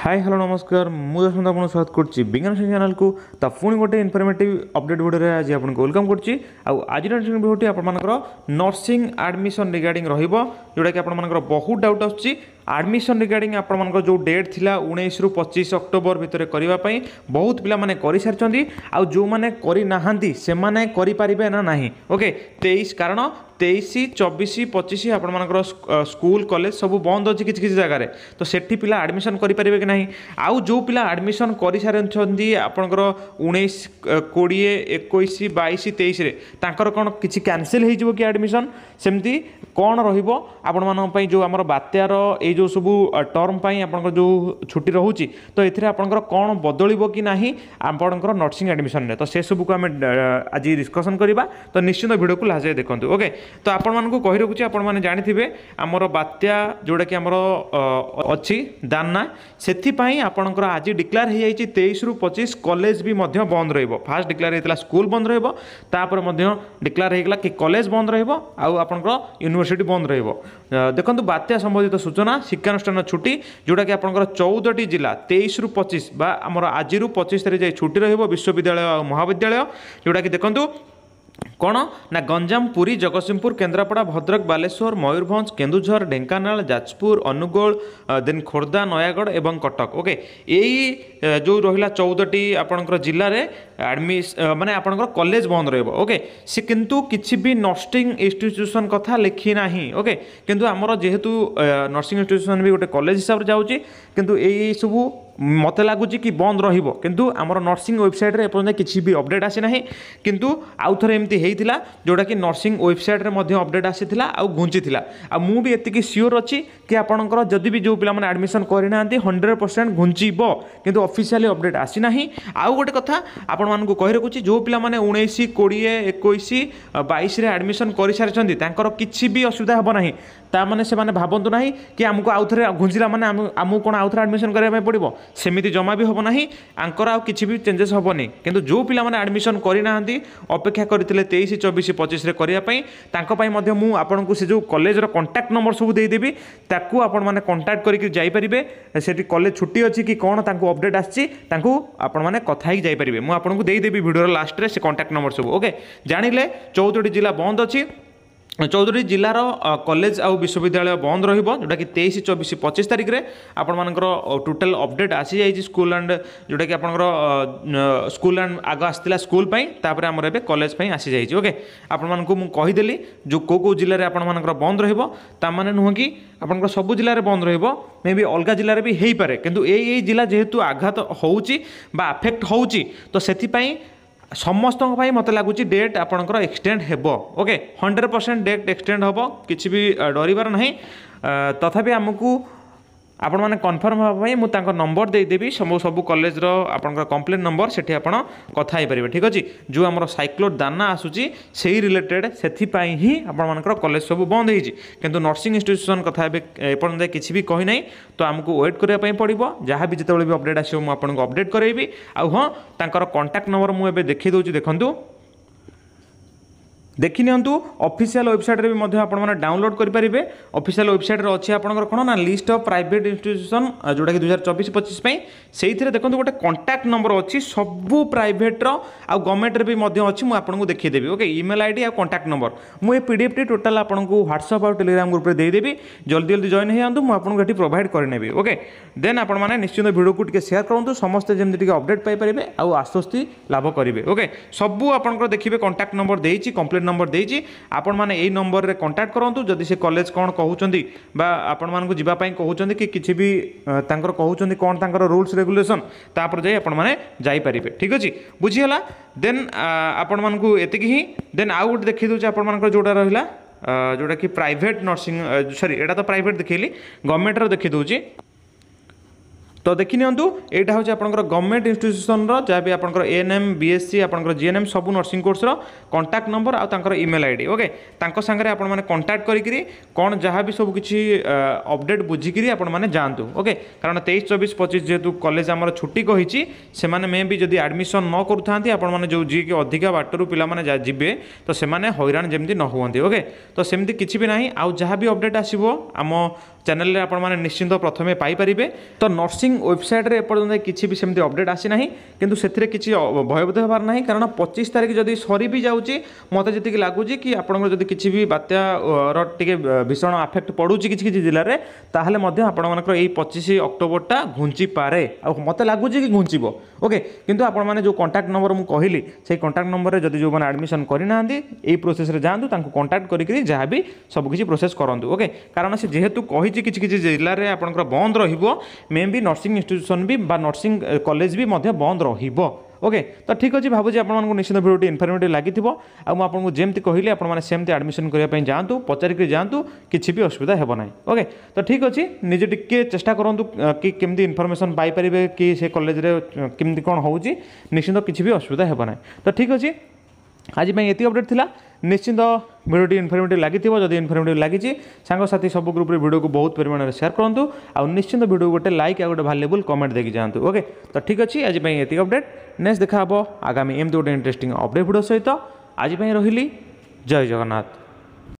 hi hello ನಮಸ್ಕಾರ ମୁଁ ଦଶମନ୍ତ ଆପଣଙ୍କୁ ସ୍ୱାଗତ କରୁଛି ବିଜ୍ଞାନ ସାଇନ୍ସ ଚ୍ୟାନେଲକୁ ତା ପୁଣି ଗୋଟେ ଇନଫର୍ମେଟିଭ୍ ଅପଡେଟ୍ ଭିଡ଼ିଓରେ ଆଜି ଆପଣଙ୍କୁ ୱେଲକମ୍ କରୁଛି ଆଉ ଆଜିର ଭିଡ଼ିଓଟି ଆପଣମାନଙ୍କର ନର୍ସିଂ ଆଡ଼ମିସନ୍ ରିଗାର୍ଡ଼ିଂ ରହିବ ଯେଉଁଟାକି ଆପଣମାନଙ୍କର ବହୁତ ଡାଉଟ୍ ଆସୁଛି ଆଡ଼ମିସନ୍ ରିଗାର୍ଡ଼ିଂ ଆପଣମାନଙ୍କ ଯେଉଁ ଡେଟ୍ ଥିଲା ଉଣେଇଶରୁ ପଚିଶ ଅକ୍ଟୋବର ଭିତରେ କରିବା ପାଇଁ ବହୁତ ପିଲାମାନେ କରିସାରିଛନ୍ତି ଆଉ ଯେଉଁମାନେ କରିନାହାନ୍ତି ସେମାନେ କରିପାରିବେ ନା ନାହିଁ ଓକେ ତେଇଶ କାରଣ ତେଇଶ ଚବିଶ ପଚିଶ ଆପଣମାନଙ୍କର ସ୍କୁଲ କଲେଜ ସବୁ ବନ୍ଦ ଅଛି କିଛି କିଛି ଜାଗାରେ ତ ସେଠି ପିଲା ଆଡ଼ମିସନ୍ କରିପାରିବେ କି ନାହିଁ ଆଉ ଯେଉଁ ପିଲା ଆଡ଼ମିସନ୍ କରିସାରିଛନ୍ତି ଆପଣଙ୍କର ଉଣେଇଶ କୋଡ଼ିଏ ଏକୋଇଶ ବାଇଶ ତେଇଶରେ ତାଙ୍କର କ'ଣ କିଛି କ୍ୟାନସେଲ୍ ହେଇଯିବ କି ଆଡ଼ମିସନ୍ ସେମିତି କ'ଣ ରହିବ ଆପଣମାନଙ୍କ ପାଇଁ ଯେଉଁ ଆମର ବାତ୍ୟାର ଏଇ ଯେଉଁ ସବୁ ଟର୍ମ ପାଇଁ ଆପଣଙ୍କର ଯେଉଁ ଛୁଟି ରହୁଛି ତ ଏଥିରେ ଆପଣଙ୍କର କ'ଣ ବଦଳିବ କି ନାହିଁ ଆପଣଙ୍କର ନର୍ସିଂ ଆଡ଼ମିସନରେ ତ ସେସବୁକୁ ଆମେ ଆଜି ଡିସ୍କସନ୍ କରିବା ତ ନିଶ୍ଚିନ୍ତ ଭିଡ଼ିଓକୁ ଲାଷ୍ଟ ଯାଏ ଦେଖନ୍ତୁ ଓକେ ତ ଆପଣମାନଙ୍କୁ କହି ରଖୁଛି ଆପଣମାନେ ଜାଣିଥିବେ ଆମର ବାତ୍ୟା ଯେଉଁଟାକି ଆମର ଅଛି ଦାନା ସେଥିପାଇଁ ଆପଣଙ୍କର ଆଜି ଡିକ୍ଲେୟାର ହୋଇଯାଇଛି ତେଇଶରୁ ପଚିଶ କଲେଜ ବି ମଧ୍ୟ ବନ୍ଦ ରହିବ ଫାଷ୍ଟ ଡିକ୍ଲେୟାର ହୋଇଥିଲା ସ୍କୁଲ ବନ୍ଦ ରହିବ ତାପରେ ମଧ୍ୟ ଡିକ୍ଲେୟାର ହୋଇଗଲା କି କଲେଜ ବନ୍ଦ ରହିବ ଆଉ ଆପଣଙ୍କର ୟୁନିଭର୍ସିଟି ୟୁନିଭର୍ସିଟି ବନ୍ଦ ରହିବ ଦେଖନ୍ତୁ ବାତ୍ୟା ସମ୍ବନ୍ଧିତ ସୂଚନା ଶିକ୍ଷାନୁଷ୍ଠାନ ଛୁଟି ଯେଉଁଟାକି ଆପଣଙ୍କର ଚଉଦଟି ଜିଲ୍ଲା ତେଇଶରୁ ପଚିଶ ବା ଆମର ଆଜିରୁ ପଚିଶ ତାରିଖ ଯାଏ ଛୁଟି ରହିବ ବିଶ୍ୱବିଦ୍ୟାଳୟ ଆଉ ମହାବିଦ୍ୟାଳୟ ଯେଉଁଟାକି ଦେଖନ୍ତୁ କ'ଣ ନା ଗଞ୍ଜାମ ପୁରୀ ଜଗତସିଂହପୁର କେନ୍ଦ୍ରାପଡ଼ା ଭଦ୍ରକ ବାଲେଶ୍ୱର ମୟୂରଭଞ୍ଜ କେନ୍ଦୁଝର ଢେଙ୍କାନାଳ ଯାଜପୁର ଅନୁଗୁଳ ଦେନ୍ ଖୋର୍ଦ୍ଧା ନୟାଗଡ଼ ଏବଂ କଟକ ଓକେ ଏଇ ଯେଉଁ ରହିଲା ଚଉଦଟି ଆପଣଙ୍କର ଜିଲ୍ଲାରେ ଆଡ଼ମିସ୍ ମାନେ ଆପଣଙ୍କର କଲେଜ ବନ୍ଦ ରହିବ ଓକେ ସେ କିନ୍ତୁ କିଛି ବି ନର୍ସିଂ ଇନଷ୍ଟିଟ୍ୟୁସନ୍ କଥା ଲେଖି ନାହିଁ ଓକେ କିନ୍ତୁ ଆମର ଯେହେତୁ ନର୍ସିଂ ଇନଷ୍ଟିଟ୍ୟୁସନ୍ ବି ଗୋଟେ କଲେଜ ହିସାବରେ ଯାଉଛି କିନ୍ତୁ ଏଇ ସବୁ ମୋତେ ଲାଗୁଛି କି ବନ୍ଦ ରହିବ କିନ୍ତୁ ଆମର ନର୍ସିଂ ୱେବସାଇଟ୍ରେ ଏପର୍ଯ୍ୟନ୍ତ କିଛି ବି ଅପଡ଼େଟ୍ ଆସିନାହିଁ କିନ୍ତୁ ଆଉ ଥରେ ଏମିତି ହେଇଥିଲା ଯେଉଁଟାକି ନର୍ସିଂ ୱେବସାଇଟ୍ରେ ମଧ୍ୟ ଅପଡ଼େଟ୍ ଆସିଥିଲା ଆଉ ଘୁଞ୍ଚିଥିଲା ଆଉ ମୁଁ ବି ଏତିକି ସିଓର୍ ଅଛି କି ଆପଣଙ୍କର ଯଦି ବି ଯେଉଁ ପିଲାମାନେ ଆଡ଼ମିସନ୍ କରିନାହାନ୍ତି ହଣ୍ଡ୍ରେଡ଼ ପରସେଣ୍ଟ ଘୁଞ୍ଚିବ କିନ୍ତୁ ଅଫିସିଆଲି ଅପଡ଼େଟ୍ ଆସିନାହିଁ ଆଉ ଗୋଟେ କଥା ଆପଣମାନଙ୍କୁ କହି ରଖୁଛି ଯେଉଁ ପିଲାମାନେ ଉଣେଇଶ କୋଡ଼ିଏ ଏକୋଇଶ ବାଇଶରେ ଆଡ଼ମିସନ୍ କରିସାରିଛନ୍ତି ତାଙ୍କର କିଛି ବି ଅସୁବିଧା ହେବ ନାହିଁ ତାମାନେ ସେମାନେ ଭାବନ୍ତୁ ନାହିଁ କି ଆମକୁ ଆଉଥରେ ଘୁଞ୍ଚିଲା ମାନେ ଆମକୁ କ'ଣ ଆଉଥରେ ଆଡ଼ମିସନ୍ କରିବା ପାଇଁ ପଡ଼ିବ ସେମିତି ଜମା ବି ହେବ ନାହିଁ ଆଙ୍କର ଆଉ କିଛି ବି ଚେଞ୍ଜେସ୍ ହେବନି କିନ୍ତୁ ଯେଉଁ ପିଲାମାନେ ଆଡ଼ମିସନ୍ କରିନାହାନ୍ତି ଅପେକ୍ଷା କରିଥିଲେ ତେଇଶ ଚବିଶ ପଚିଶରେ କରିବା ପାଇଁ ତାଙ୍କ ପାଇଁ ମଧ୍ୟ ମୁଁ ଆପଣଙ୍କୁ ସେ ଯେଉଁ କଲେଜର କଣ୍ଟାକ୍ଟ ନମ୍ବର ସବୁ ଦେଇଦେବି ତାକୁ ଆପଣମାନେ କଣ୍ଟାକ୍ଟ କରିକି ଯାଇପାରିବେ ସେଠି କଲେଜ ଛୁଟି ଅଛି କି କ'ଣ ତାଙ୍କୁ ଅପଡ଼େଟ୍ ଆସିଛି ତାଙ୍କୁ ଆପଣମାନେ କଥା ହେଇକି ଯାଇପାରିବେ ମୁଁ ଆପଣଙ୍କୁ ଦେଇଦେବି ଭିଡ଼ିଓର ଲାଷ୍ଟରେ ସେ କଣ୍ଟାକ୍ଟ ନମ୍ବର ସବୁ ଓକେ ଜାଣିଲେ ଚଉଦଟି ଜିଲ୍ଲା ବନ୍ଦ ଅଛି চৌধুৰী ଜିଲ୍ଲାର କଲେଜ ଆଉ ବିଶ୍ୱବିଦ୍ୟାଳୟ ବନ୍ଦ ରହିବ ଯେଉଁଟାକି ତେଇଶ ଚବିଶ ପଚିଶ ତାରିଖରେ ଆପଣମାନଙ୍କର ଟୋଟାଲ୍ ଅପଡ଼େଟ୍ ଆସିଯାଇଛି ସ୍କୁଲ ଆଣ୍ଡ ଯେଉଁଟାକି ଆପଣଙ୍କର ସ୍କୁଲ ଆଣ୍ଡ ଆଗ ଆସିଥିଲା ସ୍କୁଲ ପାଇଁ ତାପରେ ଆମର ଏବେ କଲେଜ ପାଇଁ ଆସିଯାଇଛି ଓକେ ଆପଣମାନଙ୍କୁ ମୁଁ କହିଦେଲି ଯେଉଁ କେଉଁ କେଉଁ ଜିଲ୍ଲାରେ ଆପଣମାନଙ୍କର ବନ୍ଦ ରହିବ ତାମାନେ ନୁହଁ କି ଆପଣଙ୍କର ସବୁ ଜିଲ୍ଲାରେ ବନ୍ଦ ରହିବ ମେ ବି ଅଲଗା ଜିଲ୍ଲାରେ ବି ହେଇପାରେ କିନ୍ତୁ ଏଇ ଏଇ ଜିଲ୍ଲା ଯେହେତୁ ଆଘାତ ହେଉଛି ବା ଆଫେକ୍ଟ ହେଉଛି ତ ସେଥିପାଇଁ ସମସ୍ତଙ୍କ ପାଇଁ ମୋତେ ଲାଗୁଛି ଡେଟ୍ ଆପଣଙ୍କର ଏକ୍ସଟେଣ୍ଡ ହେବ okay hundred percent date extend ହେବ କିଛି ବି ଡରିବାର ନାହିଁ ତଥାପି ଆମକୁ ଆପଣମାନେ କନଫର୍ମ ହେବା ପାଇଁ ମୁଁ ତାଙ୍କ ନମ୍ବର ଦେଇଦେବି ସବୁ ସବୁ କଲେଜର ଆପଣଙ୍କର କମ୍ପ୍ଲେନ୍ ନମ୍ବର ସେଠି ଆପଣ କଥା ହେଇପାରିବେ ଠିକ୍ ଅଛି ଯେଉଁ ଆମର ସାଇକ୍ଲୋ ଦାନା ଆସୁଛି ସେଇ ରିଲେଟେଡ଼୍ ସେଥିପାଇଁ ହିଁ ଆପଣମାନଙ୍କର କଲେଜ ସବୁ ବନ୍ଦ ହେଇଛି କିନ୍ତୁ ନର୍ସିଂ ଇନଷ୍ଟିଚ୍ୟୁସନ୍ କଥା ଏବେ ଏପର୍ଯ୍ୟନ୍ତ କିଛି ବି କହିନାହିଁ ତ ଆମକୁ ୱେଟ୍ କରିବା ପାଇଁ ପଡ଼ିବ ଯାହା ବି ଯେତେବେଳେ ବି ଅପଡ଼େଟ୍ ଆସିବ ମୁଁ ଆପଣଙ୍କୁ ଅପଡ଼େଟ୍ କରାଇବି ଆଉ ହଁ ତାଙ୍କର କଣ୍ଟାକ୍ଟ ନମ୍ବର ମୁଁ ଏବେ ଦେଖାଇ ଦେଉଛି ଦେଖନ୍ତୁ দেখি নিহতু অফିସିଆଲ ୱେବସାଇଟ୍ରେ ବି ମଧ୍ୟ ଆପଣମାନେ ଡାଉନଲୋଡ୍ କରିପାରିବେ ଅଫିସିଆଲ ୱେବସାଇଟ୍ରେ ଅଛି ଆପଣଙ୍କର କ'ଣ ନା ଲିଷ୍ଟ ଅଫ୍ ପ୍ରାଇଭେଟ୍ ଇନଷ୍ଟିଚ୍ୟୁସନ୍ ଯେଉଁଟାକି ଦୁଇ ହଜାର ଚବିଶ ପଚିଶ ପାଇଁ ସେଇଥିରେ ଦେଖନ୍ତୁ ଗୋଟେ କଣ୍ଟାକ୍ଟ ନମ୍ବର ଅଛି ସବୁ ପ୍ରାଇଭେଟ୍ର ଆଉ ଗଭର୍ଣ୍ଣମେଣ୍ଟରେ ବି ମଧ୍ୟ ଅଛି ମୁଁ ଆପଣଙ୍କୁ ଦେଖେଇଦେବି ଓକେ ଇମେଲ୍ ଆଇଡ଼ି ଆଉ କଣ୍ଟାକ୍ଟ ନମ୍ବର ମୁଁ ଏ ପିଡ଼ିଏଫ୍ଟି ଟୋଟାଲ୍ ଆପଣଙ୍କୁ ହ୍ୱାଟ୍ସଆପ୍ ଆଉ ଟେଲିଗ୍ରାମ ଗ୍ରୁପ୍ରେ ଦେଇଦେବି ଜଲ୍ଦି ଜଲ୍ଦି ଜଏନ୍ ହେଇଯାଆନ୍ତୁ ମୁଁ ଆପଣଙ୍କୁ ଏଠି ପ୍ରୋଭାଇଡ଼ କରିନେବି ଓକେ ଦେନ୍ ଆପଣମାନେ ନିଶ୍ଚିନ୍ତ ଭିଡ଼ିଓକୁ ଟିକେ ସେୟାର କରନ୍ତୁ ସମସ୍ତେ ଯେମିତି ଟିକେ ଅପଡ଼େଟ୍ ପାଇପାରିବେ ଆଉ ଆଶ୍ୱସ୍ତି ଲାଭ କରିବେ ଓକେ ସବୁ ଆପଣଙ୍କର ଦେଖିବେ କଣ୍ଟାକ୍ଟ ନମ୍ବର ଦେଇଛି କମ୍ପ୍ଲେଟ୍ ନମ୍ବର ଦେଇଛି ଆପଣମାନେ ଏଇ ନମ୍ବରରେ କଣ୍ଟାକ୍ଟ କରନ୍ତୁ ଯଦି ସେ କଲେଜ କ'ଣ କହୁଛନ୍ତି ବା ଆପଣମାନଙ୍କୁ ଯିବା ପାଇଁ କହୁଛନ୍ତି କି କିଛି ବି ତାଙ୍କର କହୁଛନ୍ତି କ'ଣ ତାଙ୍କର ରୁଲ୍ସ ରେଗୁଲେସନ୍ ତାପରେ ଯାଇ ଆପଣମାନେ ଯାଇପାରିବେ ଠିକ୍ ଅଛି ବୁଝିଗଲା ଦେନ୍ ଆପଣମାନଙ୍କୁ ଏତିକି ହିଁ ଦେନ୍ ଆଉ ଗୋଟେ ଦେଖିଦେଉଛି ଆପଣମାନଙ୍କର ଯେଉଁଟା ରହିଲା ଯେଉଁଟାକି ପ୍ରାଇଭେଟ୍ ନର୍ସିଂ ସରି ଏଇଟା ତ ପ୍ରାଇଭେଟ୍ ଦେଖେଇଲି ଗଭର୍ଣ୍ଣମେଣ୍ଟର ଦେଖିଦେଉଛି তো দেখি নিহতু এইটা হচ্ছে আপনার গভর্নমেন্ট ইনস্টিট্যুসনর যা বি আপনার এএনএম বিএসসি আপনার জিএনএম সবু নর্সিং কোর্সর কন্টাক্ট নম্বর আর ইমেল আইডি ওকে তাঙ্ক সাংরে আপন মানে কন্টাক্ট করি কোণ যা বি সব কিছু অপডেট বুঝিকি আপন মানে যাতে ওকে কারণ তেইশ চবিশ পঁচিশ যেহেতু কলেজ আমার ছুটি কহিছি সেমানে মে বি যদি আডমিশন ন করুথান্তি আপন মানে যে যিকি অধিকা বাটরু পিলামানে যাবে তো সেমানে হইরাণ যেমতি ন হুঁতি ওকে তো সেমতি কিছু বি না আউ যা বি অপডেট আসব আম ଚ୍ୟାନେଲରେ ଆପଣମାନେ ନିଶ୍ଚିନ୍ତ ପ୍ରଥମେ ପାଇପାରିବେ ତ ନର୍ସିଂ ୱେବସାଇଟ୍ରେ ଏପର୍ଯ୍ୟନ୍ତ କିଛି ବି ସେମିତି ଅପଡ଼େଟ୍ ଆସିନାହିଁ କିନ୍ତୁ ସେଥିରେ କିଛି ଭୟଭୀତ ହେବାର ନାହିଁ କାରଣ ପଚିଶ ତାରିଖ ଯଦି ସରି ବି ଯାଉଛି ମୋତେ ଯେତିକି ଲାଗୁଛି କି ଆପଣଙ୍କର ଯଦି କିଛି ବି ବାତ୍ୟାର ଟିକେ ଭୀଷଣ ଆଫେକ୍ଟ ପଡ଼ୁଛି କିଛି କିଛି ଜିଲ୍ଲାରେ ତାହେଲେ ମଧ୍ୟ ଆପଣମାନଙ୍କର ଏଇ ପଚିଶ ଅକ୍ଟୋବରଟା ଘୁଞ୍ଚିପାରେ ଆଉ ମୋତେ ଲାଗୁଛି କି ଘୁଞ୍ଚିବ ଓକେ କିନ୍ତୁ ଆପଣମାନେ ଯେଉଁ କଣ୍ଟାକ୍ଟ ନମ୍ବର ମୁଁ କହିଲି ସେଇ କଣ୍ଟାକ୍ଟ ନମ୍ବରରେ ଯଦି ଯେଉଁମାନେ ଆଡ଼ମିସନ୍ କରିନାହାନ୍ତି ଏଇ ପ୍ରୋସେସ୍ରେ ଯାଆନ୍ତୁ ତାଙ୍କୁ କଣ୍ଟାକ୍ଟ କରିକି ଯାହା ବି ସବୁକିଛି ପ୍ରୋସେସ୍ କରନ୍ତୁ ଓକେ କାରଣ ସେ ଯେହେତୁ କହିଛି ରହୁଛି କିଛି କିଛି ଜିଲ୍ଲାରେ ଆପଣଙ୍କର ବନ୍ଦ ରହିବ ମେ ବି ନର୍ସିଂ ଇନଷ୍ଟିଟ୍ୟୁସନ୍ ବି ବା ନର୍ସିଂ କଲେଜ ବି ମଧ୍ୟ ବନ୍ଦ ରହିବ ଓକେ ତ ଠିକ୍ ଅଛି ଭାବୁଛି ଆପଣମାନଙ୍କୁ ନିଶ୍ଚିତ ଭିଡ଼ିଓଟି ଇନଫର୍ମେଟିଭ୍ ଲାଗିଥିବ ଆଉ ମୁଁ ଆପଣଙ୍କୁ ଯେମିତି କହିଲି ଆପଣମାନେ ସେମିତି ଆଡ଼ମିସନ୍ କରିବା ପାଇଁ ଯାଆନ୍ତୁ ପଚାରିକି ଯାଆନ୍ତୁ କିଛି ବି ଅସୁବିଧା ହେବ ନାହିଁ ଓକେ ତ ଠିକ୍ ଅଛି ନିଜେ ଟିକିଏ ଚେଷ୍ଟା କରନ୍ତୁ କି କେମିତି ଇନଫର୍ମେସନ୍ ପାଇପାରିବେ କି ସେ କଲେଜରେ କେମିତି କ'ଣ ହେଉଛି ନିଶ୍ଚିନ୍ତ କିଛି ବି ଅସୁବିଧା ହେବ ନାହିଁ ତ ଠିକ୍ ଅଛି ଆଜି ପାଇଁ ଏତିକି ଅପଡ଼େଟ୍ ଥିଲା ନିଶ୍ଚିନ୍ତ ଭିଡ଼ିଓଟି ଇନଫର୍ମେଟିଭ୍ ଲାଗିଥିବ ଯଦି ଇନଫର୍ମେଟିଭ୍ ଲାଗିଛି ସାଙ୍ଗସାଥି ସବୁ ଗ୍ରୁପ୍ରେ ଭିଡ଼ିଓକୁ ବହୁତ ପରିମାଣରେ ସେୟାର କରନ୍ତୁ ଆଉ ନିଶ୍ଚିନ୍ତ ଭିଡ଼ିଓକୁ ଗୋଟେ ଲାଇକ୍ ଆଉ ଗୋଟେ ଭାଲ୍ୟୁବୁଲ୍ କମେଣ୍ଟ ଦେଇକି ଯାଆନ୍ତୁ ଓକେ ତ ଠିକ୍ ଅଛି ଆଜି ପାଇଁ ଏତିକି ଅପଡ଼େଟ୍ ନେକ୍ସଟ ଦେଖା ହେବ ଆଗାମୀ ଏମିତି ଗୋଟେ ଇଣ୍ଟରେଷ୍ଟିଂ ଅପଡ଼େଟ୍ ଭିଡ଼ିଓ ସହିତ ଆଜି ପାଇଁ ରହିଲି ଜୟ ଜଗନ୍ନାଥ